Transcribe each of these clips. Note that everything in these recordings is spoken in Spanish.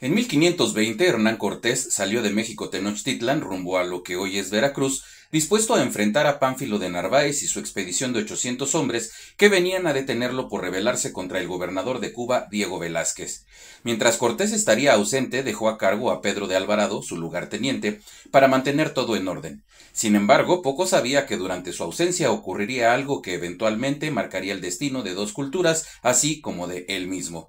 En 1520 Hernán Cortés salió de México Tenochtitlan rumbo a lo que hoy es Veracruz, dispuesto a enfrentar a Pánfilo de Narváez y su expedición de 800 hombres que venían a detenerlo por rebelarse contra el gobernador de Cuba, Diego Velázquez. Mientras Cortés estaría ausente, dejó a cargo a Pedro de Alvarado, su lugarteniente, para mantener todo en orden. Sin embargo, poco sabía que durante su ausencia ocurriría algo que eventualmente marcaría el destino de dos culturas, así como de él mismo.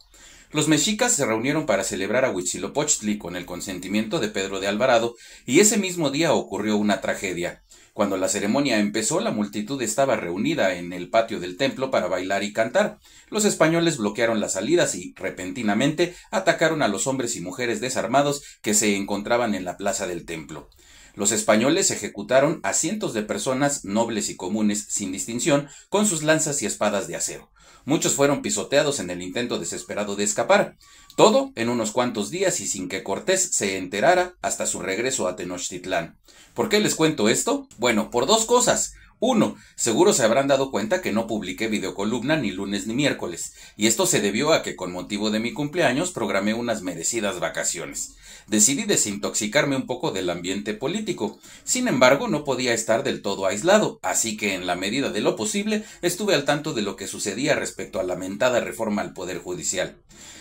Los mexicas se reunieron para celebrar a Huitzilopochtli con el consentimiento de Pedro de Alvarado, y ese mismo día ocurrió una tragedia. Cuando la ceremonia empezó, la multitud estaba reunida en el patio del templo para bailar y cantar. Los españoles bloquearon las salidas y, repentinamente, atacaron a los hombres y mujeres desarmados que se encontraban en la plaza del templo. Los españoles ejecutaron a cientos de personas, nobles y comunes, sin distinción, con sus lanzas y espadas de acero. Muchos fueron pisoteados en el intento desesperado de escapar. Todo en unos cuantos días y sin que Cortés se enterara hasta su regreso a Tenochtitlán. ¿Por qué les cuento esto? Bueno, por dos cosas. 1. Seguro se habrán dado cuenta que no publiqué videocolumna ni lunes ni miércoles, y esto se debió a que con motivo de mi cumpleaños programé unas merecidas vacaciones. Decidí desintoxicarme un poco del ambiente político. Sin embargo, no podía estar del todo aislado, así que en la medida de lo posible estuve al tanto de lo que sucedía respecto a la lamentada reforma al Poder Judicial.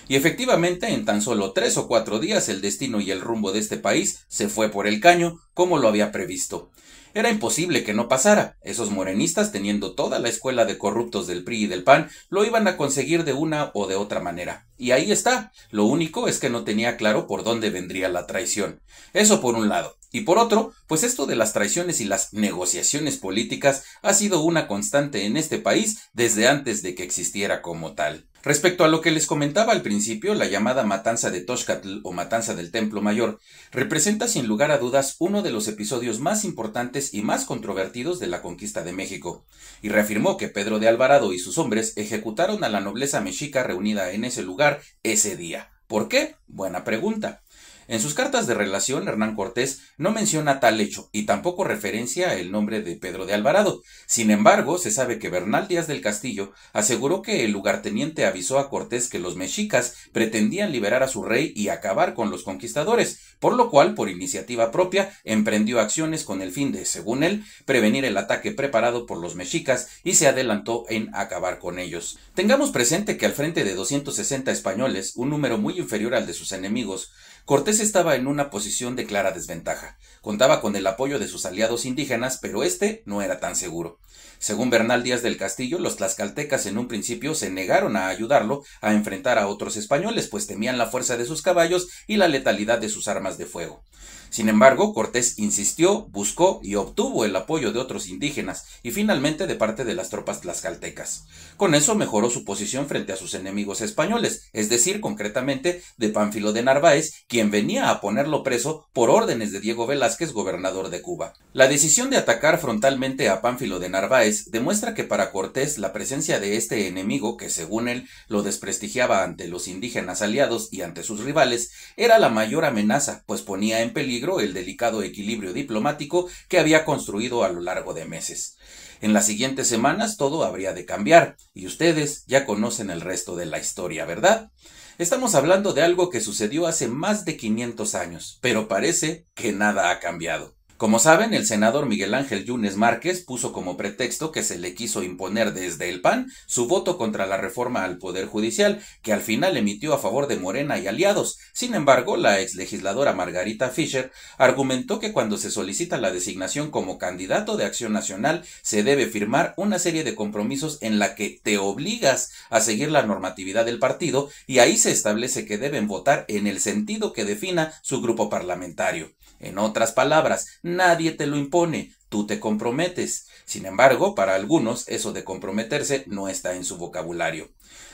Y efectivamente, en tan solo tres o cuatro días el destino y el rumbo de este país se fue por el caño, como lo había previsto. Era imposible que no pasara. Esos morenistas, teniendo toda la escuela de corruptos del PRI y del PAN, lo iban a conseguir de una o de otra manera. Y ahí está. Lo único es que no tenía claro por dónde vendría la traición. Eso por un lado. Y por otro, pues esto de las traiciones y las negociaciones políticas ha sido una constante en este país desde antes de que existiera como tal. Respecto a lo que les comentaba al principio, la llamada Matanza de Toshkatl o Matanza del Templo Mayor representa sin lugar a dudas uno de los episodios más importantes y más controvertidos de la conquista de México, y reafirmó que Pedro de Alvarado y sus hombres ejecutaron a la nobleza mexica reunida en ese lugar ese día. ¿Por qué? Buena pregunta. En sus cartas de relación, Hernán Cortés no menciona tal hecho y tampoco referencia el nombre de Pedro de Alvarado. Sin embargo, se sabe que Bernal Díaz del Castillo aseguró que el lugarteniente avisó a Cortés que los mexicas pretendían liberar a su rey y acabar con los conquistadores, por lo cual, por iniciativa propia, emprendió acciones con el fin de, según él, prevenir el ataque preparado por los mexicas y se adelantó en acabar con ellos. Tengamos presente que al frente de 260 españoles, un número muy inferior al de sus enemigos, Cortés estaba en una posición de clara desventaja. Contaba con el apoyo de sus aliados indígenas, pero este no era tan seguro. Según Bernal Díaz del Castillo, los tlaxcaltecas en un principio se negaron a ayudarlo a enfrentar a otros españoles, pues temían la fuerza de sus caballos y la letalidad de sus armas de fuego. Sin embargo, Cortés insistió, buscó y obtuvo el apoyo de otros indígenas y finalmente de parte de las tropas tlaxcaltecas. Con eso mejoró su posición frente a sus enemigos españoles, es decir, concretamente de Pánfilo de Narváez, quien venía a ponerlo preso por órdenes de Diego Velázquez, gobernador de Cuba. La decisión de atacar frontalmente a Pánfilo de Narváez demuestra que para Cortés la presencia de este enemigo, que según él lo desprestigiaba ante los indígenas aliados y ante sus rivales, era la mayor amenaza, pues ponía en peligro el delicado equilibrio diplomático que había construido a lo largo de meses. En las siguientes semanas todo habría de cambiar, y ustedes ya conocen el resto de la historia, ¿verdad? Estamos hablando de algo que sucedió hace más de 500 años, pero parece que nada ha cambiado. Como saben, el senador Miguel Ángel Yunes Márquez puso como pretexto que se le quiso imponer desde el PAN su voto contra la reforma al Poder Judicial, que al final emitió a favor de Morena y aliados. Sin embargo, la ex legisladora Margarita Fischer argumentó que cuando se solicita la designación como candidato de Acción Nacional se debe firmar una serie de compromisos en la que te obligas a seguir la normatividad del partido y ahí se establece que deben votar en el sentido que defina su grupo parlamentario. En otras palabras, Nadie te lo impone tú te comprometes. Sin embargo, para algunos eso de comprometerse no está en su vocabulario.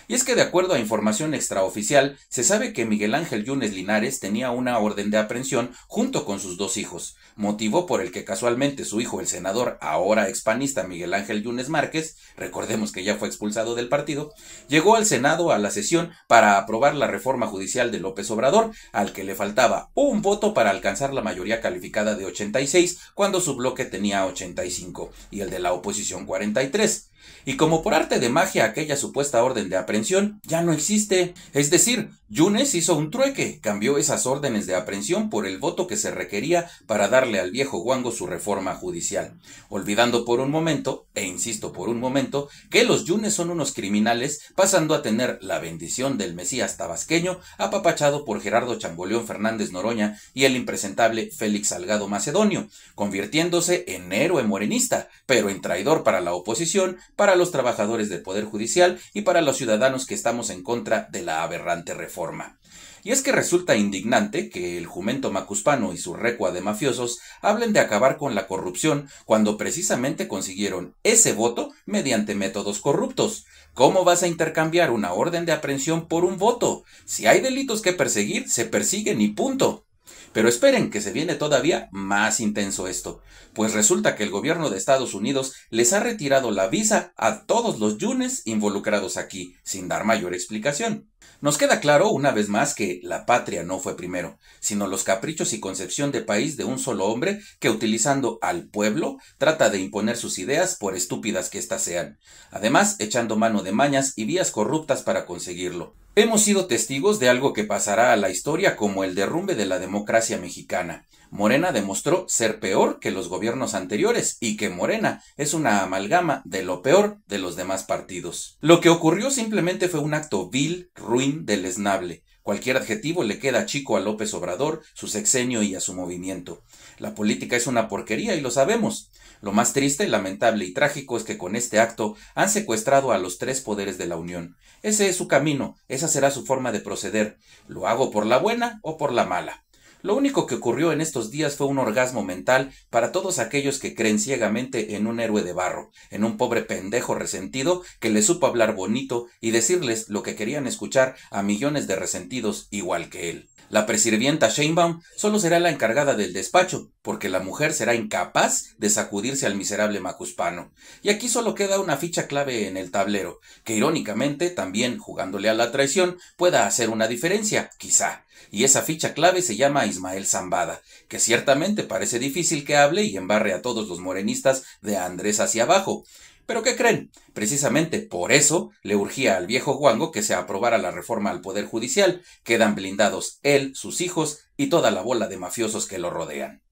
Y es que de acuerdo a información extraoficial, se sabe que Miguel Ángel Yunes Linares tenía una orden de aprehensión junto con sus dos hijos, motivo por el que casualmente su hijo, el senador ahora expanista Miguel Ángel Yunes Márquez, recordemos que ya fue expulsado del partido, llegó al Senado a la sesión para aprobar la reforma judicial de López Obrador, al que le faltaba un voto para alcanzar la mayoría calificada de 86 cuando su bloque tenía 85 y el de la oposición 43. Y como por arte de magia aquella supuesta orden de aprehensión ya no existe, es decir, Yunes hizo un trueque, cambió esas órdenes de aprehensión por el voto que se requería para darle al viejo guango su reforma judicial, olvidando por un momento, e insisto por un momento, que los Yunes son unos criminales, pasando a tener la bendición del Mesías tabasqueño, apapachado por Gerardo Chamboleón Fernández Noroña y el impresentable Félix Salgado Macedonio, convirtiéndose en héroe morenista, pero en traidor para la oposición, para los trabajadores del Poder Judicial y para los ciudadanos que estamos en contra de la aberrante reforma. Y es que resulta indignante que el jumento macuspano y su recua de mafiosos hablen de acabar con la corrupción cuando precisamente consiguieron ese voto mediante métodos corruptos. ¿Cómo vas a intercambiar una orden de aprehensión por un voto? Si hay delitos que perseguir, se persiguen y punto. Pero esperen que se viene todavía más intenso esto, pues resulta que el gobierno de Estados Unidos les ha retirado la visa a todos los yunes involucrados aquí, sin dar mayor explicación. Nos queda claro una vez más que la patria no fue primero, sino los caprichos y concepción de país de un solo hombre que utilizando al pueblo trata de imponer sus ideas por estúpidas que éstas sean, además echando mano de mañas y vías corruptas para conseguirlo. Hemos sido testigos de algo que pasará a la historia como el derrumbe de la democracia mexicana. Morena demostró ser peor que los gobiernos anteriores y que Morena es una amalgama de lo peor de los demás partidos. Lo que ocurrió simplemente fue un acto vil, ruin, del esnable. Cualquier adjetivo le queda chico a López Obrador, su sexenio y a su movimiento. La política es una porquería y lo sabemos. Lo más triste, lamentable y trágico es que con este acto han secuestrado a los tres poderes de la Unión. Ese es su camino, esa será su forma de proceder. Lo hago por la buena o por la mala. Lo único que ocurrió en estos días fue un orgasmo mental para todos aquellos que creen ciegamente en un héroe de barro, en un pobre pendejo resentido que le supo hablar bonito y decirles lo que querían escuchar a millones de resentidos igual que él. La presirvienta Sheinbaum solo será la encargada del despacho, porque la mujer será incapaz de sacudirse al miserable macuspano. Y aquí solo queda una ficha clave en el tablero, que irónicamente, también jugándole a la traición, pueda hacer una diferencia, quizá. Y esa ficha clave se llama Ismael Zambada, que ciertamente parece difícil que hable y embarre a todos los morenistas de Andrés hacia abajo. Pero ¿qué creen? Precisamente por eso le urgía al viejo Guango que se aprobara la reforma al Poder Judicial. Quedan blindados él, sus hijos y toda la bola de mafiosos que lo rodean.